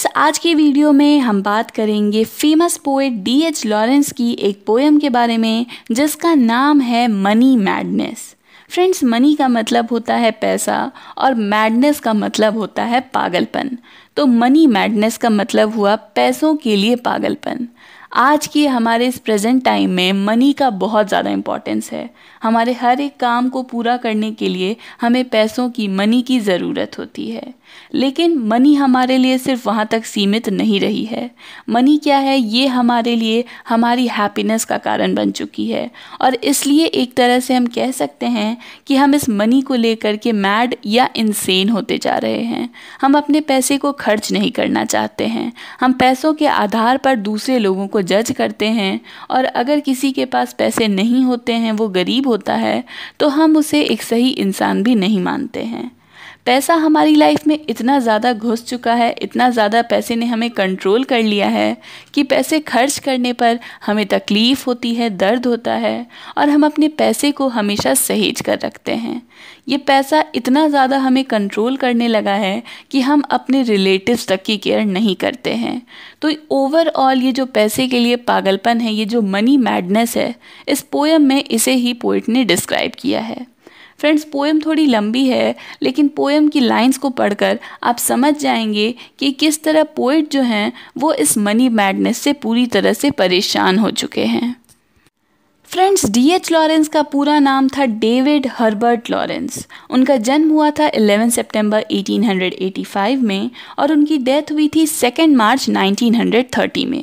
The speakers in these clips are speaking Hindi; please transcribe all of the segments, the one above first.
फ्रेंड्स आज के वीडियो में हम बात करेंगे famous poet D H Lawrence की एक पोएम के बारे में जिसका नाम है मनी मैडनेस फ्रेंड्स मनी का मतलब होता है पैसा और मैडनेस का मतलब होता है पागलपन तो मनी मैडनेस का मतलब हुआ पैसों के लिए पागलपन आज के हमारे इस प्रेजेंट टाइम में मनी का बहुत ज़्यादा इम्पॉर्टेंस है हमारे हर एक काम को पूरा करने के लिए हमें पैसों की मनी की ज़रूरत होती है लेकिन मनी हमारे लिए सिर्फ वहाँ तक सीमित नहीं रही है मनी क्या है ये हमारे लिए हमारी हैप्पीनेस का कारण बन चुकी है और इसलिए एक तरह से हम कह सकते हैं कि हम इस मनी को लेकर के मैड या इंसेन होते जा रहे हैं हम अपने पैसे को खर्च नहीं करना चाहते हैं हम पैसों के आधार पर दूसरे लोगों को जज करते हैं और अगर किसी के पास पैसे नहीं होते हैं वो गरीब होता है तो हम उसे एक सही इंसान भी नहीं मानते हैं पैसा हमारी लाइफ में इतना ज़्यादा घुस चुका है इतना ज़्यादा पैसे ने हमें कंट्रोल कर लिया है कि पैसे खर्च करने पर हमें तकलीफ़ होती है दर्द होता है और हम अपने पैसे को हमेशा सहेज कर रखते हैं ये पैसा इतना ज़्यादा हमें कंट्रोल करने लगा है कि हम अपने रिलेटिव्स तक की केयर नहीं करते हैं तो ओवरऑल ये जो पैसे के लिए पागलपन है ये जो मनी मैडनेस है इस पोएम में इसे ही पोइट ने डिस्क्राइब किया है फ्रेंड्स पोएम थोड़ी लंबी है लेकिन पोएम की लाइंस को पढ़कर आप समझ जाएंगे कि किस तरह पोइट जो हैं वो इस मनी मैडनेस से पूरी तरह से परेशान हो चुके हैं फ्रेंड्स डी एच लॉरेंस का पूरा नाम था डेविड हर्बर्ट लॉरेंस उनका जन्म हुआ था 11 सितंबर 1885 में और उनकी डेथ हुई थी 2 मार्च 1930 में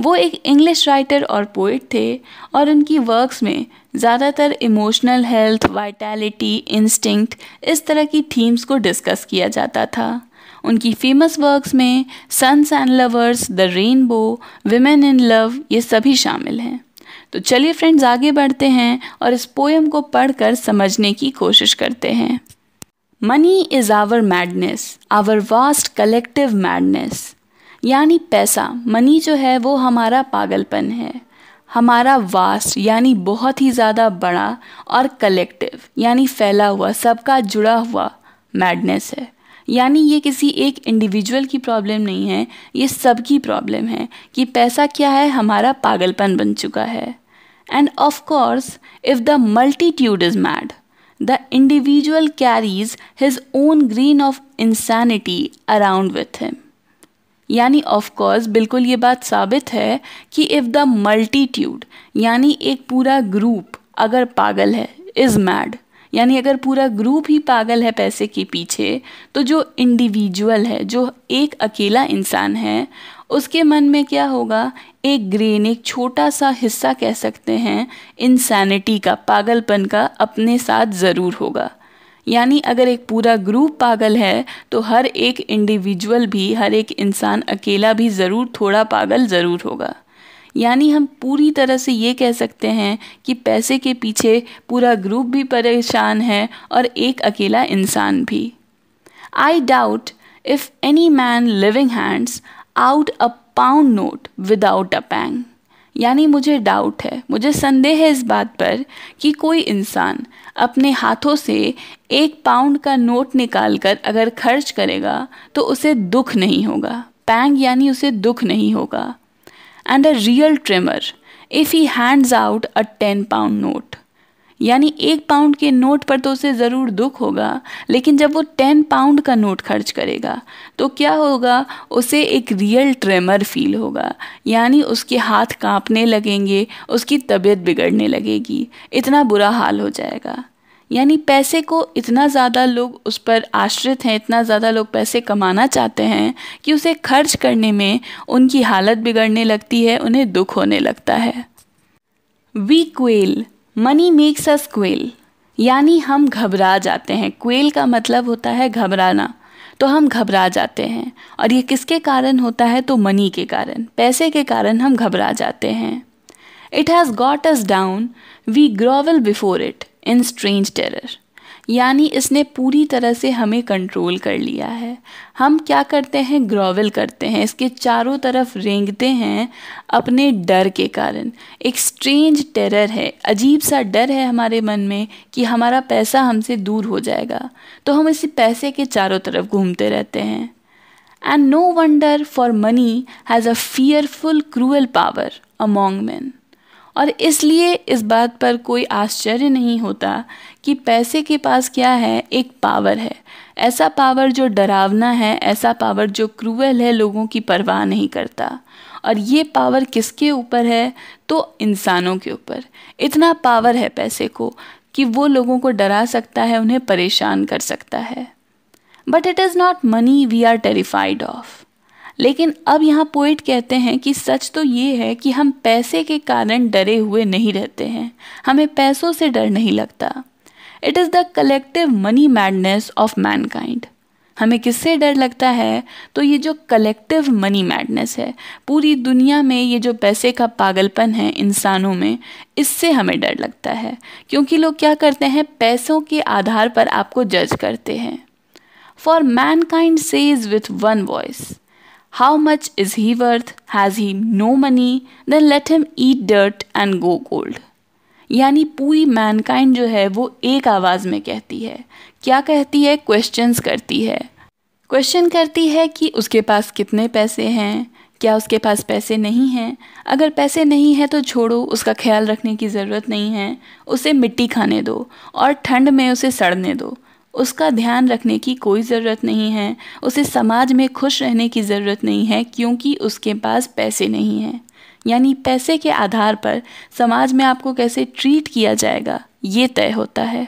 वो एक इंग्लिश राइटर और पोइट थे और उनकी वर्क्स में ज़्यादातर इमोशनल हेल्थ वाइटैलिटी इंस्टिंक्ट इस तरह की थीम्स को डिस्कस किया जाता था उनकी फेमस वर्क्स में sons and lovers the rainbow women in love ये सभी शामिल हैं तो चलिए फ्रेंड्स आगे बढ़ते हैं और इस पोएम को पढ़कर समझने की कोशिश करते हैं money is our madness our vast collective madness यानी पैसा मनी जो है वो हमारा पागलपन है हमारा वास्ट यानी बहुत ही ज़्यादा बड़ा और कलेक्टिव यानी फैला हुआ सबका जुड़ा हुआ मैडनेस है यानी ये किसी एक इंडिविजुअल की प्रॉब्लम नहीं है ये सबकी प्रॉब्लम है कि पैसा क्या है हमारा पागलपन बन चुका है and of course if the multitude is mad the individual carries his own grain of insanity around with him यानी ऑफ बिल्कुल ये बात साबित है कि इफ़ द मल्टीट्यूड यानी एक पूरा ग्रुप अगर पागल है इज़ मैड यानी अगर पूरा ग्रुप ही पागल है पैसे के पीछे तो जो इंडिविजुअल है जो एक अकेला इंसान है उसके मन में क्या होगा एक ग्रेन एक छोटा सा हिस्सा कह सकते हैं इंसैनिटी का पागलपन का अपने साथ ज़रूर होगा यानी अगर एक पूरा ग्रुप पागल है तो हर एक इंडिविजुअल भी हर एक इंसान अकेला भी ज़रूर थोड़ा पागल ज़रूर होगा यानी हम पूरी तरह से ये कह सकते हैं कि पैसे के पीछे पूरा ग्रुप भी परेशान है और एक अकेला इंसान भी I doubt if any man living hands out a pound note without a pang यानी मुझे डाउट है मुझे संदेह है इस बात पर कि कोई इंसान अपने हाथों से एक पाउंड का नोट निकालकर अगर खर्च करेगा तो उसे दुख नहीं होगा पैंग यानी उसे दुख नहीं होगा and a real tremor if he hands out a ten pound note यानी एक पाउंड के नोट पर तो उसे ज़रूर दुख होगा लेकिन जब वो टेन पाउंड का नोट खर्च करेगा तो क्या होगा उसे एक रियल ट्रेमर फील होगा यानी उसके हाथ कांपने लगेंगे उसकी तबीयत बिगड़ने लगेगी इतना बुरा हाल हो जाएगा यानी पैसे को इतना ज़्यादा लोग उस पर आश्रित हैं इतना ज़्यादा लोग पैसे कमाना चाहते हैं कि उसे खर्च करने में उनकी हालत बिगड़ने लगती है उन्हें दुख होने लगता है we quail money makes us quail यानी हम घबरा जाते हैं क्वेल का मतलब होता है घबराना तो हम घबरा जाते हैं और ये किसके कारण होता है तो मनी के कारण पैसे के कारण हम घबरा जाते हैं it has got us down we grovel before it in strange terror यानी इसने पूरी तरह से हमें कंट्रोल कर लिया है हम क्या करते हैं ग्रोवल करते हैं इसके चारों तरफ रेंगते हैं अपने डर के कारण एक स्ट्रेंज टेरर है अजीब सा डर है हमारे मन में कि हमारा पैसा हमसे दूर हो जाएगा तो हम इसी पैसे के चारों तरफ घूमते रहते हैं and no wonder for money has a fearful cruel power among men और इसलिए इस बात पर कोई आश्चर्य नहीं होता कि पैसे के पास क्या है एक पावर है ऐसा पावर जो डरावना है ऐसा पावर जो क्रूअल है लोगों की परवाह नहीं करता और ये पावर किसके ऊपर है तो इंसानों के ऊपर इतना पावर है पैसे को कि वो लोगों को डरा सकता है उन्हें परेशान कर सकता है but it is not money we are terrified of लेकिन अब यहाँ पोइट कहते हैं कि सच तो ये है कि हम पैसे के कारण डरे हुए नहीं रहते हैं हमें पैसों से डर नहीं लगता it is the collective money madness of mankind हमें किससे डर लगता है तो ये जो कलेक्टिव मनी मैडनेस है पूरी दुनिया में ये जो पैसे का पागलपन है इंसानों में इससे हमें डर लगता है क्योंकि लोग क्या करते हैं पैसों के आधार पर आपको जज करते हैं for mankind says with one voice How much is he worth? Has he no money? Then let him eat dirt and go cold. यानी पूरी मैनकाइंड जो है वो एक आवाज़ में कहती है क्या कहती है क्वेश्चंस करती है क्वेश्चन करती है कि उसके पास कितने पैसे हैं क्या उसके पास पैसे नहीं हैं अगर पैसे नहीं हैं तो छोड़ो उसका ख्याल रखने की ज़रूरत नहीं है उसे मिट्टी खाने दो और ठंड में उसे सड़ने दो उसका ध्यान रखने की कोई ज़रूरत नहीं है उसे समाज में खुश रहने की ज़रूरत नहीं है क्योंकि उसके पास पैसे नहीं हैं यानी पैसे के आधार पर समाज में आपको कैसे ट्रीट किया जाएगा ये तय होता है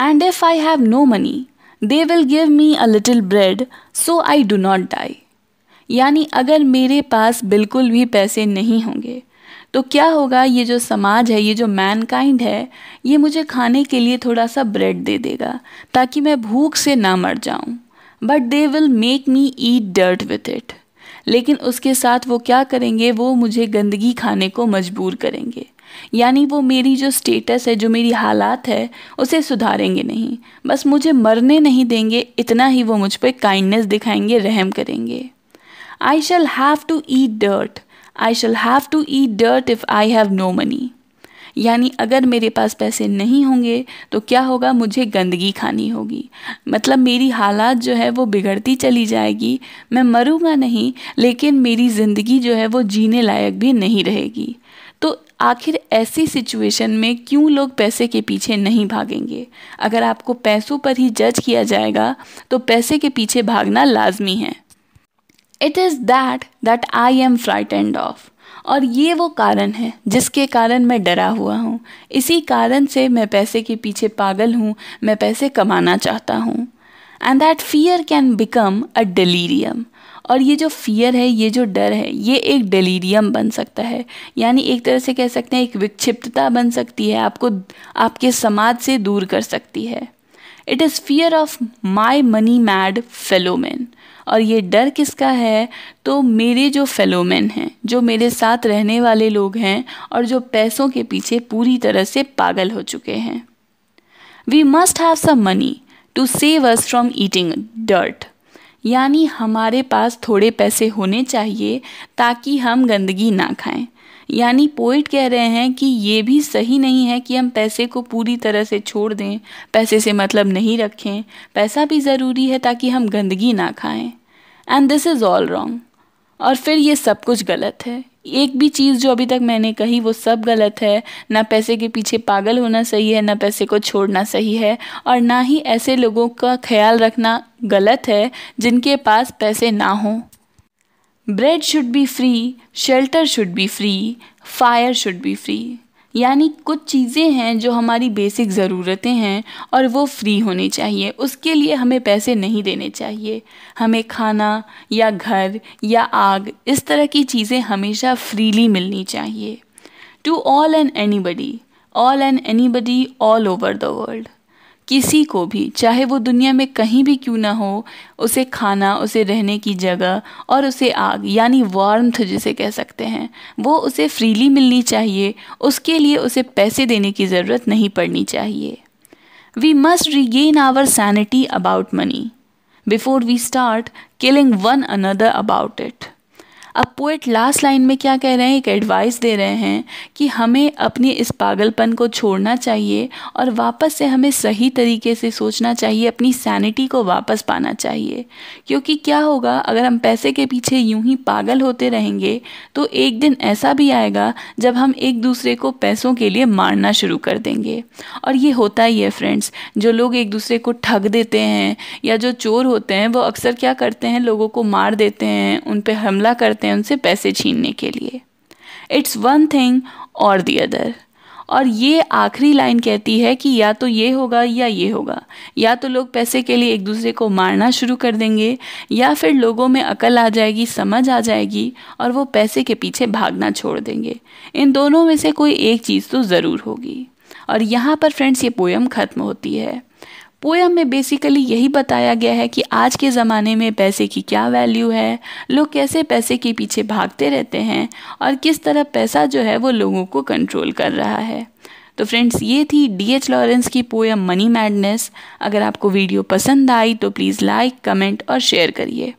and if I have no money they will give me a little bread so I do not die यानी अगर मेरे पास बिल्कुल भी पैसे नहीं होंगे तो क्या होगा ये जो समाज है ये जो मैनकाइंड है ये मुझे खाने के लिए थोड़ा सा ब्रेड दे देगा ताकि मैं भूख से ना मर जाऊँ but they will make me eat dirt with it लेकिन उसके साथ वो क्या करेंगे वो मुझे गंदगी खाने को मजबूर करेंगे यानी वो मेरी जो स्टेटस है जो मेरी हालात है उसे सुधारेंगे नहीं बस मुझे मरने नहीं देंगे इतना ही वो मुझ पर काइंडनेस दिखाएंगे रहम करेंगे I shall have to eat dirt I shall have to eat dirt if I have no money यानी अगर मेरे पास पैसे नहीं होंगे तो क्या होगा मुझे गंदगी खानी होगी मतलब मेरी हालात जो है वो बिगड़ती चली जाएगी मैं मरूंगा नहीं लेकिन मेरी ज़िंदगी जो है वो जीने लायक भी नहीं रहेगी तो आखिर ऐसी सिचुएशन में क्यों लोग पैसे के पीछे नहीं भागेंगे अगर आपको पैसों पर ही जज किया जाएगा तो पैसे के पीछे भागना लाजमी है it is that that I am frightened of और ये वो कारण है जिसके कारण मैं डरा हुआ हूँ इसी कारण से मैं पैसे के पीछे पागल हूँ मैं पैसे कमाना चाहता हूँ and that fear can become a delirium और ये जो फियर है ये जो डर है ये एक डिलीरियम बन सकता है यानी एक तरह से कह सकते हैं एक विक्षिप्तता बन सकती है आपको आपके समाज से दूर कर सकती है it is fear of my money mad fellow men और ये डर किसका है तो मेरे जो फेलोमैन हैं जो मेरे साथ रहने वाले लोग हैं और जो पैसों के पीछे पूरी तरह से पागल हो चुके हैं we must have some money to save us from eating dirt यानी हमारे पास थोड़े पैसे होने चाहिए ताकि हम गंदगी ना खाएं यानी पोइट कह रहे हैं कि ये भी सही नहीं है कि हम पैसे को पूरी तरह से छोड़ दें पैसे से मतलब नहीं रखें पैसा भी ज़रूरी है ताकि हम गंदगी ना खाएं and this is all wrong और फिर ये सब कुछ गलत है एक भी चीज़ जो अभी तक मैंने कही वो सब गलत है ना पैसे के पीछे पागल होना सही है ना पैसे को छोड़ना सही है और ना ही ऐसे लोगों का ख्याल रखना गलत है जिनके पास पैसे ना हों bread should be free shelter should be free fire should be free यानी कुछ चीज़ें हैं जो हमारी बेसिक ज़रूरतें हैं और वो फ्री होनी चाहिए उसके लिए हमें पैसे नहीं देने चाहिए हमें खाना या घर या आग इस तरह की चीज़ें हमेशा फ्रीली मिलनी चाहिए to all and anybody all and anybody all over the world किसी को भी चाहे वो दुनिया में कहीं भी क्यों ना हो उसे खाना उसे रहने की जगह और उसे आग यानी वार्म्थ जिसे कह सकते हैं वो उसे फ्रीली मिलनी चाहिए उसके लिए उसे पैसे देने की ज़रूरत नहीं पड़नी चाहिए we must regain our sanity about money before we start killing one another about it अब पोएट लास्ट लाइन में क्या कह रहे हैं एक एडवाइस दे रहे हैं कि हमें अपने इस पागलपन को छोड़ना चाहिए और वापस से हमें सही तरीके से सोचना चाहिए अपनी सैनिटी को वापस पाना चाहिए क्योंकि क्या होगा अगर हम पैसे के पीछे यूं ही पागल होते रहेंगे तो एक दिन ऐसा भी आएगा जब हम एक दूसरे को पैसों के लिए मारना शुरू कर देंगे और ये होता ही है फ्रेंड्स जो लोग एक दूसरे को ठग देते हैं या जो चोर होते हैं वो अक्सर क्या करते हैं लोगों को मार देते हैं उन पर हमला करते करते हैं उनसे पैसे छीनने के लिए इट्स वन थिंग और दी अदर और ये आखिरी लाइन कहती है कि या तो ये होगा या ये होगा या तो लोग पैसे के लिए एक दूसरे को मारना शुरू कर देंगे या फिर लोगों में अकल आ जाएगी समझ आ जाएगी और वो पैसे के पीछे भागना छोड़ देंगे इन दोनों में से कोई एक चीज़ तो ज़रूर होगी और यहाँ पर फ्रेंड्स ये पोएम ख़त्म होती है पोएम में बेसिकली यही बताया गया है कि आज के ज़माने में पैसे की क्या वैल्यू है लोग कैसे पैसे के पीछे भागते रहते हैं और किस तरह पैसा जो है वो लोगों को कंट्रोल कर रहा है तो फ्रेंड्स ये थी डी एच लॉरेंस की पोएम मनी मैडनेस अगर आपको वीडियो पसंद आई तो प्लीज़ लाइक कमेंट और शेयर करिए